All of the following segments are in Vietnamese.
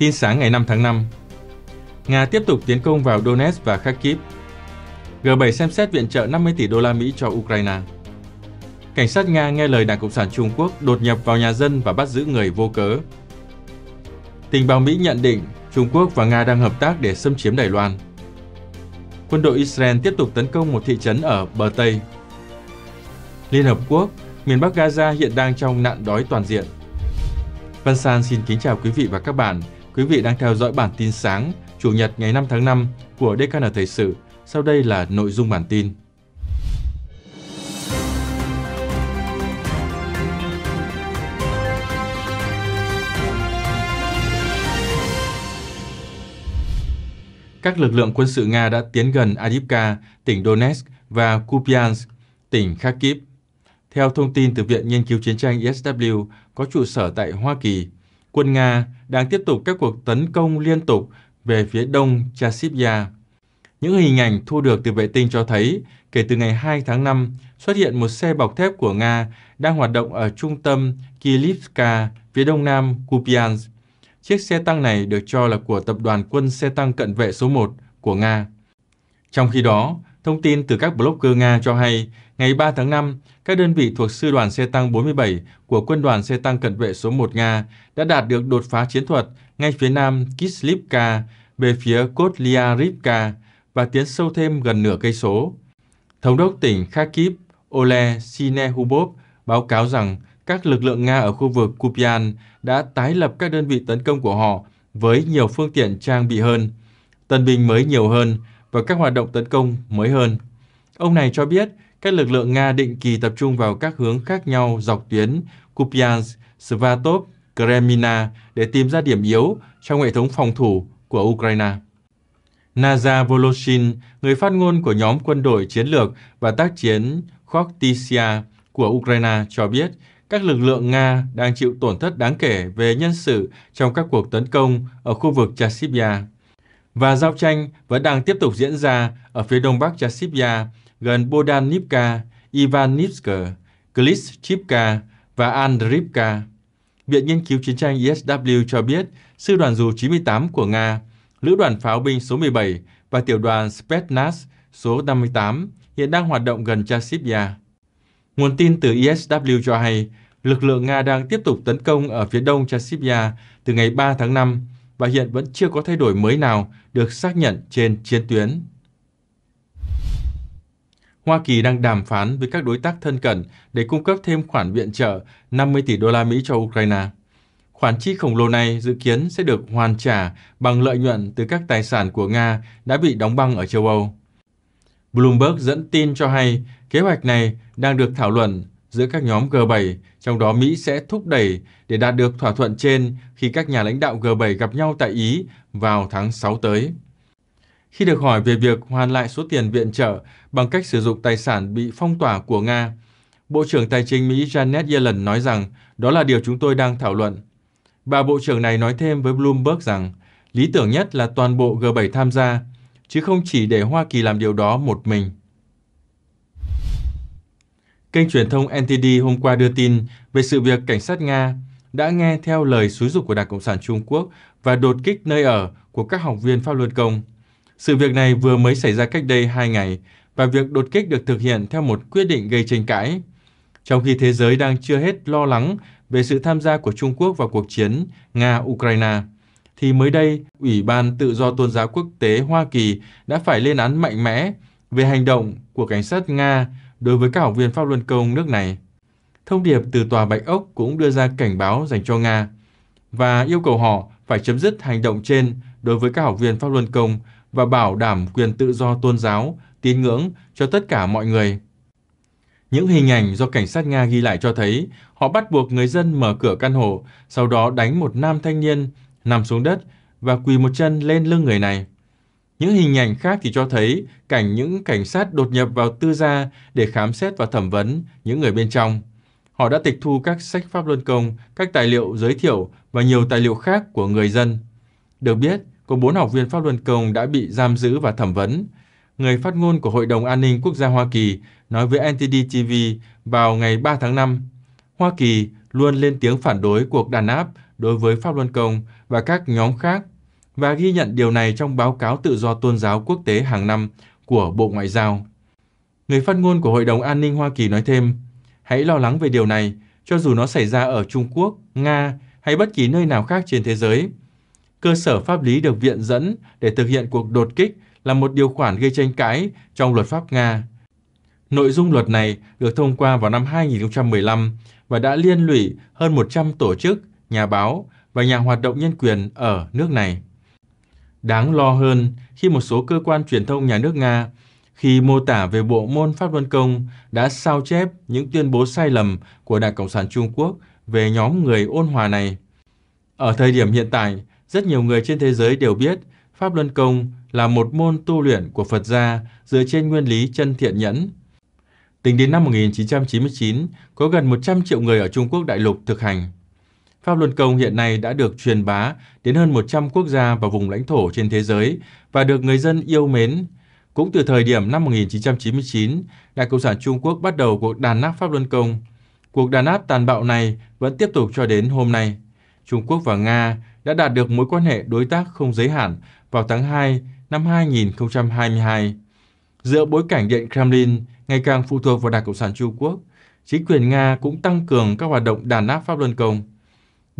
Tin sáng ngày 5 tháng 5 Nga tiếp tục tiến công vào Donetsk và Kharkiv. G7 xem xét viện trợ 50 tỷ đô la Mỹ cho Ukraine. Cảnh sát Nga nghe lời Đảng Cộng sản Trung Quốc đột nhập vào nhà dân và bắt giữ người vô cớ. Tình báo Mỹ nhận định Trung Quốc và Nga đang hợp tác để xâm chiếm Đài Loan. Quân đội Israel tiếp tục tấn công một thị trấn ở bờ Tây. Liên Hợp Quốc, miền Bắc Gaza hiện đang trong nạn đói toàn diện. Văn San xin kính chào quý vị và các bạn. Quý vị đang theo dõi bản tin sáng, Chủ nhật ngày 5 tháng 5 của DKN Thời sự. Sau đây là nội dung bản tin. Các lực lượng quân sự Nga đã tiến gần Adivka, tỉnh Donetsk và Kupiansk, tỉnh Kharkiv. Theo thông tin từ Viện Nghiên cứu Chiến tranh ISW có trụ sở tại Hoa Kỳ, quân Nga đang tiếp tục các cuộc tấn công liên tục về phía đông Chasivya. Những hình ảnh thu được từ vệ tinh cho thấy, kể từ ngày 2 tháng 5, xuất hiện một xe bọc thép của Nga đang hoạt động ở trung tâm Kilivka, phía đông nam Kupiansk. Chiếc xe tăng này được cho là của tập đoàn quân xe tăng cận vệ số 1 của Nga. Trong khi đó, Thông tin từ các blogger Nga cho hay, ngày 3 tháng 5, các đơn vị thuộc Sư đoàn xe tăng 47 của Quân đoàn xe tăng cận vệ số 1 Nga đã đạt được đột phá chiến thuật ngay phía nam Kislivka về phía Kotliarivka và tiến sâu thêm gần nửa cây số. Thống đốc tỉnh Kharkiv Ole Sinehubov báo cáo rằng các lực lượng Nga ở khu vực Kupian đã tái lập các đơn vị tấn công của họ với nhiều phương tiện trang bị hơn, tân binh mới nhiều hơn và các hoạt động tấn công mới hơn. Ông này cho biết các lực lượng Nga định kỳ tập trung vào các hướng khác nhau dọc tuyến Kupiansk, Svatov, Kremina để tìm ra điểm yếu trong hệ thống phòng thủ của Ukraine. Naza Voloshin, người phát ngôn của nhóm quân đội chiến lược và tác chiến Khoktisia của Ukraine cho biết các lực lượng Nga đang chịu tổn thất đáng kể về nhân sự trong các cuộc tấn công ở khu vực Chasibia và giao tranh vẫn đang tiếp tục diễn ra ở phía đông bắc Chasivya gần Bodanivka, Ivanivsk, Klitschivka và Andrivka. Viện Nghiên cứu Chiến tranh ISW cho biết sư đoàn dù 98 của Nga, lữ đoàn pháo binh số 17 và tiểu đoàn Spetsnaz số 58 hiện đang hoạt động gần Chasivya. Nguồn tin từ ISW cho hay lực lượng Nga đang tiếp tục tấn công ở phía đông Chasivya từ ngày 3 tháng 5 và hiện vẫn chưa có thay đổi mới nào được xác nhận trên chiến tuyến. Hoa Kỳ đang đàm phán với các đối tác thân cận để cung cấp thêm khoản viện trợ 50 tỷ đô la Mỹ cho Ukraine. Khoản chi khổng lồ này dự kiến sẽ được hoàn trả bằng lợi nhuận từ các tài sản của Nga đã bị đóng băng ở châu Âu. Bloomberg dẫn tin cho hay kế hoạch này đang được thảo luận giữa các nhóm G7, trong đó Mỹ sẽ thúc đẩy để đạt được thỏa thuận trên khi các nhà lãnh đạo G7 gặp nhau tại Ý vào tháng 6 tới. Khi được hỏi về việc hoàn lại số tiền viện trợ bằng cách sử dụng tài sản bị phong tỏa của Nga, Bộ trưởng Tài chính Mỹ Janet Yellen nói rằng đó là điều chúng tôi đang thảo luận. Bà Bộ trưởng này nói thêm với Bloomberg rằng lý tưởng nhất là toàn bộ G7 tham gia, chứ không chỉ để Hoa Kỳ làm điều đó một mình. Kênh truyền thông NTD hôm qua đưa tin về sự việc cảnh sát Nga đã nghe theo lời xúi dục của Đảng Cộng sản Trung Quốc và đột kích nơi ở của các học viên pháp luật công. Sự việc này vừa mới xảy ra cách đây 2 ngày và việc đột kích được thực hiện theo một quyết định gây tranh cãi. Trong khi thế giới đang chưa hết lo lắng về sự tham gia của Trung Quốc vào cuộc chiến Nga-Ukraine, thì mới đây, Ủy ban Tự do Tôn giáo Quốc tế Hoa Kỳ đã phải lên án mạnh mẽ về hành động của cảnh sát Nga đối với các học viên Pháp Luân Công nước này. Thông điệp từ Tòa Bạch Ốc cũng đưa ra cảnh báo dành cho Nga và yêu cầu họ phải chấm dứt hành động trên đối với các học viên Pháp Luân Công và bảo đảm quyền tự do tôn giáo, tín ngưỡng cho tất cả mọi người. Những hình ảnh do cảnh sát Nga ghi lại cho thấy họ bắt buộc người dân mở cửa căn hộ, sau đó đánh một nam thanh niên nằm xuống đất và quỳ một chân lên lưng người này. Những hình ảnh khác thì cho thấy cảnh những cảnh sát đột nhập vào tư gia để khám xét và thẩm vấn những người bên trong. Họ đã tịch thu các sách pháp luân công, các tài liệu giới thiệu và nhiều tài liệu khác của người dân. Được biết, có bốn học viên pháp luân công đã bị giam giữ và thẩm vấn. Người phát ngôn của Hội đồng An ninh Quốc gia Hoa Kỳ nói với NTD TV vào ngày 3 tháng 5, Hoa Kỳ luôn lên tiếng phản đối cuộc đàn áp đối với Pháp Luân Công và các nhóm khác và ghi nhận điều này trong báo cáo tự do tôn giáo quốc tế hàng năm của Bộ Ngoại giao. Người phát ngôn của Hội đồng An ninh Hoa Kỳ nói thêm, hãy lo lắng về điều này, cho dù nó xảy ra ở Trung Quốc, Nga hay bất kỳ nơi nào khác trên thế giới. Cơ sở pháp lý được viện dẫn để thực hiện cuộc đột kích là một điều khoản gây tranh cãi trong luật pháp Nga. Nội dung luật này được thông qua vào năm 2015 và đã liên lụy hơn 100 tổ chức, nhà báo và nhà hoạt động nhân quyền ở nước này. Đáng lo hơn khi một số cơ quan truyền thông nhà nước Nga khi mô tả về bộ môn Pháp Luân Công đã sao chép những tuyên bố sai lầm của Đảng Cộng sản Trung Quốc về nhóm người ôn hòa này. Ở thời điểm hiện tại, rất nhiều người trên thế giới đều biết Pháp Luân Công là một môn tu luyện của Phật gia dựa trên nguyên lý chân thiện nhẫn. Tính đến năm 1999, có gần 100 triệu người ở Trung Quốc đại lục thực hành. Pháp Luân Công hiện nay đã được truyền bá đến hơn 100 quốc gia và vùng lãnh thổ trên thế giới và được người dân yêu mến. Cũng từ thời điểm năm 1999, Đảng Cộng sản Trung Quốc bắt đầu cuộc đàn áp Pháp Luân Công. Cuộc đàn áp tàn bạo này vẫn tiếp tục cho đến hôm nay. Trung Quốc và Nga đã đạt được mối quan hệ đối tác không giới hạn vào tháng 2 năm 2022. Giữa bối cảnh Điện Kremlin ngày càng phụ thuộc vào Đảng Cộng sản Trung Quốc, chính quyền Nga cũng tăng cường các hoạt động đàn áp Pháp Luân Công.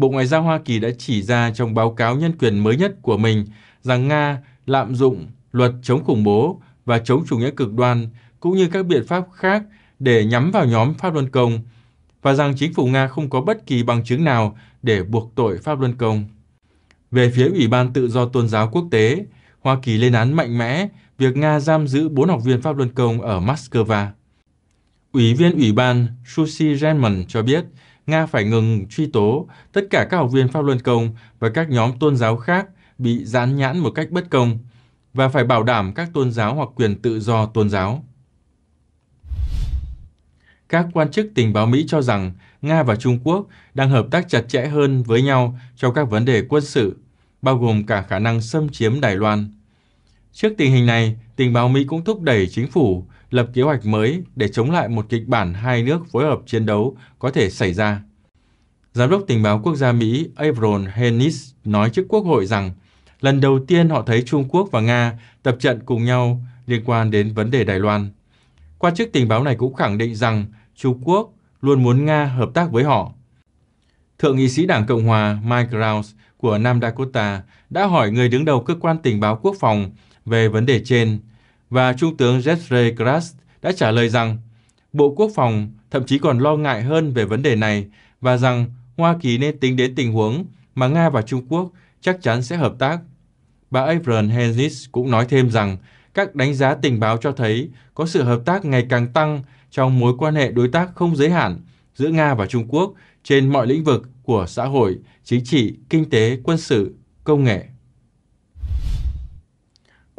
Bộ Ngoại giao Hoa Kỳ đã chỉ ra trong báo cáo nhân quyền mới nhất của mình rằng Nga lạm dụng luật chống khủng bố và chống chủ nghĩa cực đoan cũng như các biện pháp khác để nhắm vào nhóm Pháp Luân Công và rằng chính phủ Nga không có bất kỳ bằng chứng nào để buộc tội Pháp Luân Công. Về phía Ủy ban Tự do Tôn giáo Quốc tế, Hoa Kỳ lên án mạnh mẽ việc Nga giam giữ bốn học viên Pháp Luân Công ở Moscow. Ủy viên Ủy ban Susie Renman cho biết Nga phải ngừng truy tố tất cả các học viên Pháp Luân Công và các nhóm tôn giáo khác bị gián nhãn một cách bất công và phải bảo đảm các tôn giáo hoặc quyền tự do tôn giáo. Các quan chức tình báo Mỹ cho rằng Nga và Trung Quốc đang hợp tác chặt chẽ hơn với nhau trong các vấn đề quân sự, bao gồm cả khả năng xâm chiếm Đài Loan. Trước tình hình này, tình báo Mỹ cũng thúc đẩy chính phủ lập kế hoạch mới để chống lại một kịch bản hai nước phối hợp chiến đấu có thể xảy ra. Giám đốc tình báo quốc gia Mỹ Avron Hennis nói trước Quốc hội rằng lần đầu tiên họ thấy Trung Quốc và Nga tập trận cùng nhau liên quan đến vấn đề Đài Loan. Quan chức tình báo này cũng khẳng định rằng Trung Quốc luôn muốn Nga hợp tác với họ. Thượng nghị sĩ Đảng Cộng hòa Mike Rouse của Nam Dakota đã hỏi người đứng đầu cơ quan tình báo quốc phòng về vấn đề trên và Trung tướng Jeffrey Grass đã trả lời rằng Bộ Quốc phòng thậm chí còn lo ngại hơn về vấn đề này và rằng Hoa Kỳ nên tính đến tình huống mà Nga và Trung Quốc chắc chắn sẽ hợp tác. Bà Avril Hennis cũng nói thêm rằng các đánh giá tình báo cho thấy có sự hợp tác ngày càng tăng trong mối quan hệ đối tác không giới hạn giữa Nga và Trung Quốc trên mọi lĩnh vực của xã hội, chính trị, kinh tế, quân sự, công nghệ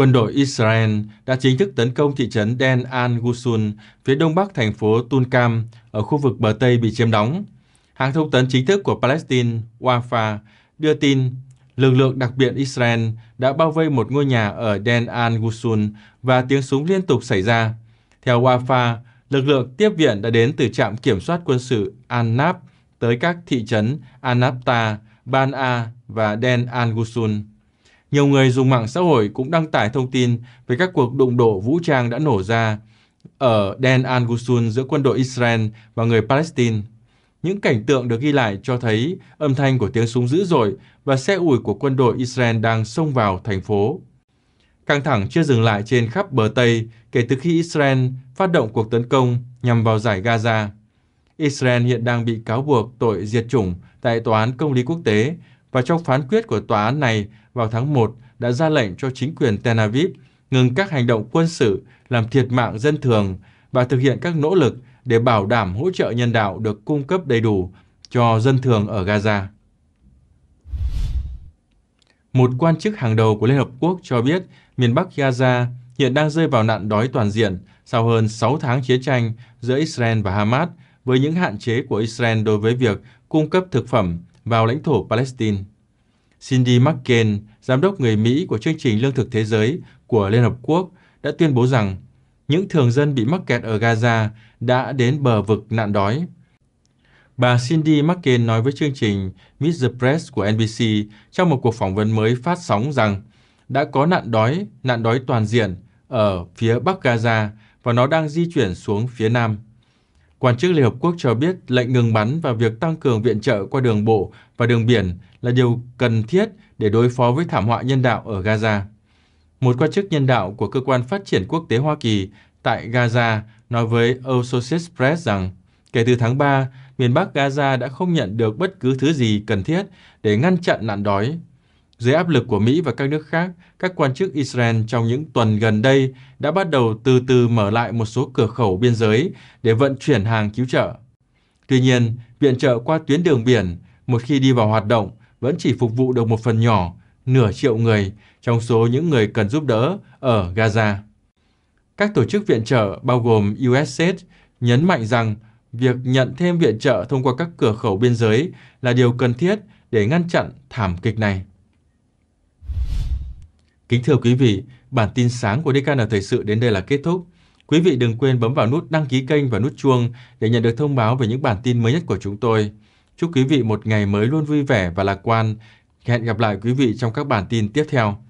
quân đội Israel đã chính thức tấn công thị trấn Den al-Gusun phía đông bắc thành phố Tulcam ở khu vực bờ Tây bị chiếm đóng. Hãng thông tấn chính thức của Palestine, Wafa, đưa tin lực lượng đặc biệt Israel đã bao vây một ngôi nhà ở Den al-Gusun và tiếng súng liên tục xảy ra. Theo Wafa, lực lượng tiếp viện đã đến từ trạm kiểm soát quân sự Annap tới các thị trấn Anapta, Ban-A và Den al-Gusun. Nhiều người dùng mạng xã hội cũng đăng tải thông tin về các cuộc đụng độ vũ trang đã nổ ra ở Dan al Gusun giữa quân đội Israel và người Palestine. Những cảnh tượng được ghi lại cho thấy âm thanh của tiếng súng dữ dội và xe ủi của quân đội Israel đang xông vào thành phố. Căng thẳng chưa dừng lại trên khắp bờ Tây kể từ khi Israel phát động cuộc tấn công nhằm vào giải Gaza. Israel hiện đang bị cáo buộc tội diệt chủng tại Tòa án Công lý Quốc tế và trong phán quyết của tòa án này, vào tháng 1 đã ra lệnh cho chính quyền Tel Aviv ngừng các hành động quân sự làm thiệt mạng dân thường và thực hiện các nỗ lực để bảo đảm hỗ trợ nhân đạo được cung cấp đầy đủ cho dân thường ở Gaza. Một quan chức hàng đầu của Liên Hợp Quốc cho biết miền Bắc Gaza hiện đang rơi vào nạn đói toàn diện sau hơn 6 tháng chiến tranh giữa Israel và Hamas với những hạn chế của Israel đối với việc cung cấp thực phẩm vào lãnh thổ Palestine. Cindy McCain, giám đốc người Mỹ của chương trình Lương thực Thế giới của Liên Hợp Quốc, đã tuyên bố rằng những thường dân bị mắc kẹt ở Gaza đã đến bờ vực nạn đói. Bà Cindy McCain nói với chương trình Meet the Press của NBC trong một cuộc phỏng vấn mới phát sóng rằng đã có nạn đói, nạn đói toàn diện ở phía Bắc Gaza và nó đang di chuyển xuống phía Nam. Quan chức Liên Hợp Quốc cho biết lệnh ngừng bắn và việc tăng cường viện trợ qua đường bộ và đường biển là điều cần thiết để đối phó với thảm họa nhân đạo ở Gaza. Một quan chức nhân đạo của Cơ quan Phát triển Quốc tế Hoa Kỳ tại Gaza nói với Associated Press rằng kể từ tháng 3, miền Bắc Gaza đã không nhận được bất cứ thứ gì cần thiết để ngăn chặn nạn đói dưới áp lực của Mỹ và các nước khác, các quan chức Israel trong những tuần gần đây đã bắt đầu từ từ mở lại một số cửa khẩu biên giới để vận chuyển hàng cứu trợ. Tuy nhiên, viện trợ qua tuyến đường biển, một khi đi vào hoạt động, vẫn chỉ phục vụ được một phần nhỏ, nửa triệu người, trong số những người cần giúp đỡ ở Gaza. Các tổ chức viện trợ bao gồm USAID nhấn mạnh rằng việc nhận thêm viện trợ thông qua các cửa khẩu biên giới là điều cần thiết để ngăn chặn thảm kịch này. Kính thưa quý vị, bản tin sáng của DKN Thời sự đến đây là kết thúc. Quý vị đừng quên bấm vào nút đăng ký kênh và nút chuông để nhận được thông báo về những bản tin mới nhất của chúng tôi. Chúc quý vị một ngày mới luôn vui vẻ và lạc quan. Hẹn gặp lại quý vị trong các bản tin tiếp theo.